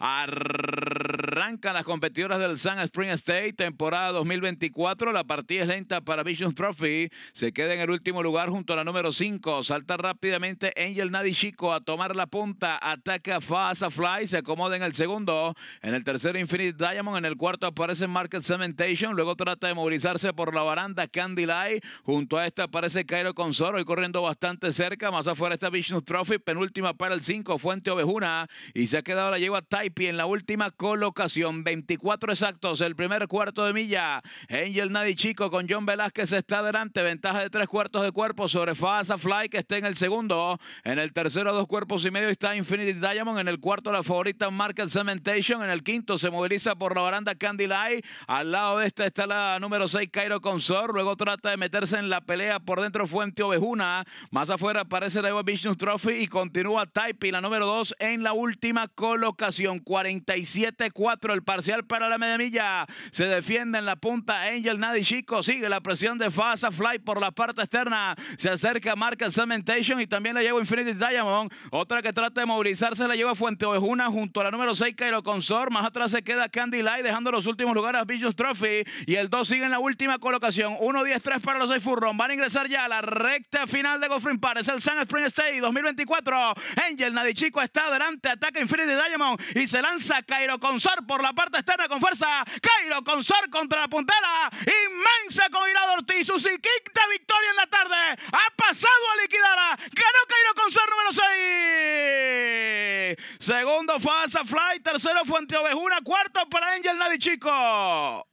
Arr- Arrancan las competidoras del Sun Spring State, temporada 2024. La partida es lenta para Vision Trophy. Se queda en el último lugar junto a la número 5. Salta rápidamente Angel Nadishiko a tomar la punta. Ataca Fast Fly. Se acomoda en el segundo. En el tercero, Infinite Diamond. En el cuarto aparece Market Cementation. Luego trata de movilizarse por la baranda Candy Light. Junto a esta aparece Cairo Consoro. Y corriendo bastante cerca. Más afuera está Vision Trophy. Penúltima para el 5, Fuente Ovejuna. Y se ha quedado la yegua Taipi en la última col locación. 24 exactos, el primer cuarto de milla. Angel Nadi Chico con John Velázquez está adelante. Ventaja de tres cuartos de cuerpo sobre Faza Fly que está en el segundo. En el tercero, dos cuerpos y medio está Infinity Diamond. En el cuarto, la favorita Market Cementation. En el quinto, se moviliza por la baranda Candy Light. Al lado de esta está la número 6, Cairo Consor. Luego trata de meterse en la pelea por dentro Fuente Ovejuna. Más afuera aparece la Eva Vision Trophy y continúa Taipi, la número 2, en la última colocación. 47 cuatro, el parcial para la media milla. Se defiende en la punta Angel Nadi Chico. Sigue la presión de Fasa Fly por la parte externa. Se acerca Marca Cementation y también la lleva Infinity Diamond. Otra que trata de movilizarse la lleva Fuente una junto a la número 6 Cairo Consor. Más atrás se queda Candy Light dejando los últimos lugares a Billions Trophy. Y el 2 sigue en la última colocación. 1-10-3 para los 6 Furron. Van a ingresar ya a la recta final de Goffrin Park. Es el Sun Spring State 2024. Angel Nadi Chico está adelante. Ataca Infinity Diamond y se lanza Cairo Consor por la parte externa con fuerza. Cairo Consor contra la puntera. Inmensa con Irado Ortiz. Su de victoria en la tarde. Ha pasado a liquidar. Ganó Cairo Consor número 6. Segundo fue Fly. Tercero Fuente Ovejuna. Cuarto para Angel Nadi Chico.